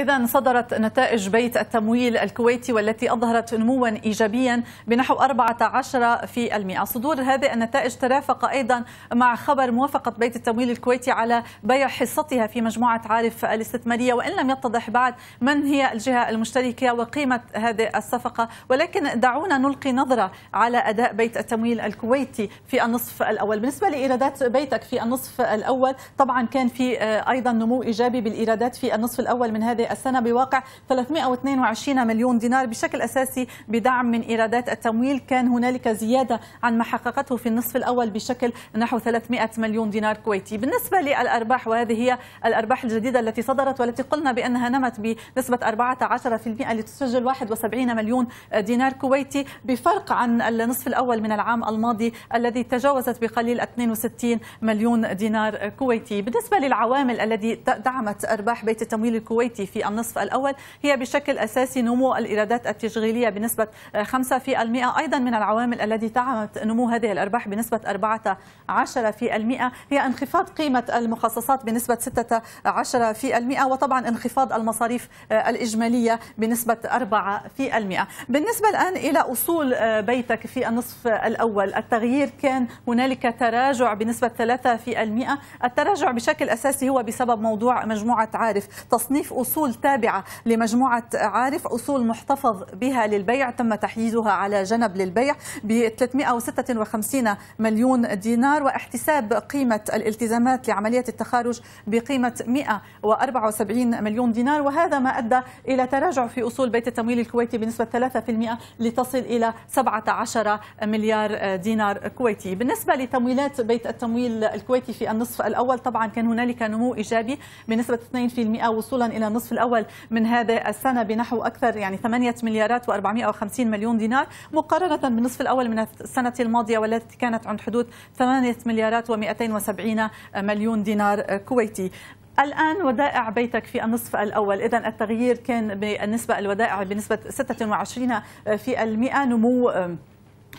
إذا صدرت نتائج بيت التمويل الكويتي والتي أظهرت نموا إيجابيا بنحو 14 في المئة صدور هذه النتائج ترافق أيضا مع خبر موافقة بيت التمويل الكويتي على بيع حصتها في مجموعة عارف الاستثمارية وإن لم يتضح بعد من هي الجهة المشتركة وقيمة هذه الصفقة ولكن دعونا نلقي نظرة على أداء بيت التمويل الكويتي في النصف الأول بالنسبة لإيرادات بيتك في النصف الأول طبعا كان في آه، أيضا نمو إيجابي بالإيرادات في النصف الأول من هذه السنة بواقع 322 مليون دينار بشكل أساسي بدعم من إيرادات التمويل كان هنالك زيادة عن ما حققته في النصف الأول بشكل نحو 300 مليون دينار كويتي بالنسبة للأرباح وهذه هي الأرباح الجديدة التي صدرت والتي قلنا بأنها نمت بنسبة 14% لتسجل 71 مليون دينار كويتي بفرق عن النصف الأول من العام الماضي الذي تجاوزت بقليل 62 مليون دينار كويتي بالنسبة للعوامل التي دعمت أرباح بيت التمويل الكويتي في في النصف الأول هي بشكل أساسي نمو الإيرادات التشغيلية بنسبة 5% أيضا من العوامل التي دعمت نمو هذه الأرباح بنسبة 14% هي انخفاض قيمة المخصصات بنسبة 16% وطبعا انخفاض المصاريف الإجمالية بنسبة 4% بالنسبة الآن إلى أصول بيتك في النصف الأول التغيير كان هنالك تراجع بنسبة 3% التراجع بشكل أساسي هو بسبب موضوع مجموعة عارف تصنيف أصول أصول تابعة لمجموعة عارف أصول محتفظ بها للبيع تم تحييزها على جنب للبيع ب 356 مليون دينار واحتساب قيمة الالتزامات لعملية التخارج بقيمة 174 مليون دينار وهذا ما أدى إلى تراجع في أصول بيت التمويل الكويتي بنسبة 3% لتصل إلى 17 مليار دينار كويتي بالنسبة لتمويلات بيت التمويل الكويتي في النصف الأول طبعا كان هنالك نمو إيجابي بنسبة 2% وصولا إلى نصف النصف الأول من هذا السنة بنحو أكثر يعني 8 مليارات و450 مليون دينار مقارنة بالنصف الأول من السنة الماضية والتي كانت عند حدود 8 مليارات و270 مليون دينار كويتي الآن ودائع بيتك في النصف الأول إذا التغيير كان بالنسبة الودائع بنسبة 26% نمو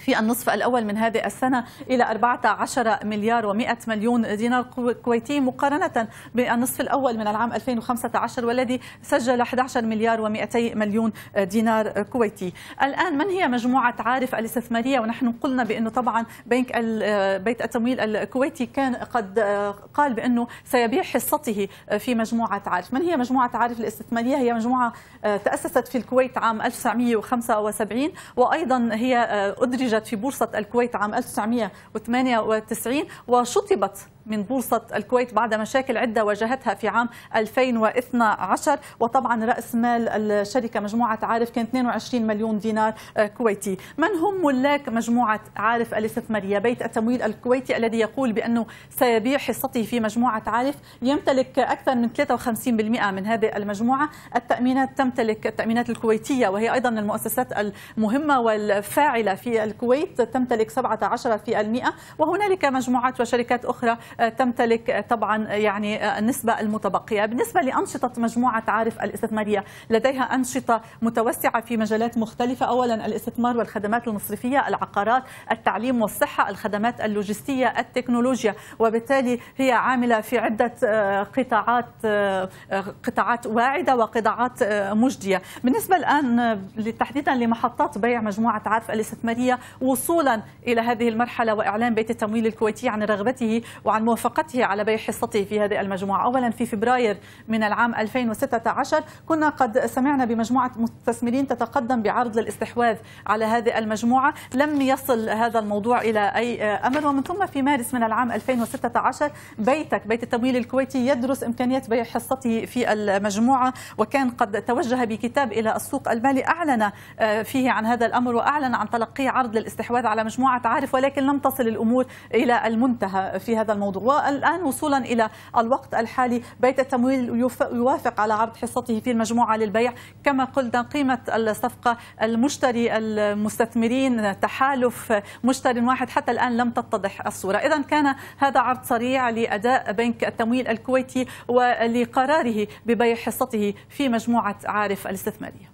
في النصف الأول من هذه السنة إلى 14 مليار و100 مليون دينار كويتي مقارنة بالنصف الأول من العام 2015 والذي سجل 11 مليار و200 مليون دينار كويتي الآن من هي مجموعة عارف الاستثمارية ونحن قلنا بأنه طبعا بنك بيت التمويل الكويتي كان قد قال بأنه سيبيع حصته في مجموعة عارف من هي مجموعة عارف الاستثمارية هي مجموعة تأسست في الكويت عام 1975 وأيضا هي أدرج أنتجت في بورصة الكويت عام 1998 وشطبت من بورصة الكويت بعد مشاكل عدة واجهتها في عام 2012 وطبعا رأس مال الشركة مجموعة عارف كان 22 مليون دينار آه، كويتي من هم ملاك مجموعة عارف الاستثمارية بيت التمويل الكويتي الذي يقول بأنه سيبيع حصته في مجموعة عارف يمتلك أكثر من 53% من هذه المجموعة التأمينات تمتلك التأمينات الكويتية وهي أيضا من المؤسسات المهمة والفاعلة في الكويت تمتلك 17% وهنالك مجموعات وشركات أخرى آه، تمتلك طبعا آه، يعني آه، النسبة المتبقية بالنسبة لأنشطة مجموعة عارف الاستثمارية لديها أنشطة متوسعة في مجالات مختلفة أولا الاستثمار والخدمات المصرفية العقارات التعليم والصحة الخدمات اللوجستية التكنولوجيا وبالتالي هي عاملة في عدة قطاعات قطاعات واعدة وقطاعات مجدية بالنسبة الآن تحديدا لمحطات بيع مجموعة عارف الاستثمارية وصولا إلى هذه المرحلة وإعلان بيت التمويل الكويتي عن رغبته وعن عن موافقته على بيع حصته في هذه المجموعة أولا في فبراير من العام 2016 كنا قد سمعنا بمجموعة مستثمرين تتقدم بعرض للاستحواذ على هذه المجموعة لم يصل هذا الموضوع إلى أي أمر ومن ثم في مارس من العام 2016 بيتك بيت التمويل الكويتي يدرس إمكانية بيع حصته في المجموعة وكان قد توجه بكتاب إلى السوق المالي أعلن آه، فيه عن هذا الأمر وأعلن عن تلقي عرض للاستحواذ على مجموعة عارف ولكن لم تصل الأمور إلى المنتهى في هذا الموضوع الموضوع والآن وصولا إلى الوقت الحالي بيت التمويل يوافق على عرض حصته في المجموعة للبيع كما قلنا قيمة الصفقة المشتري المستثمرين تحالف مشتري واحد حتى الآن لم تتضح الصورة إذا كان هذا عرض سريع لأداء بنك التمويل الكويتي ولقراره ببيع حصته في مجموعة عارف الاستثمارية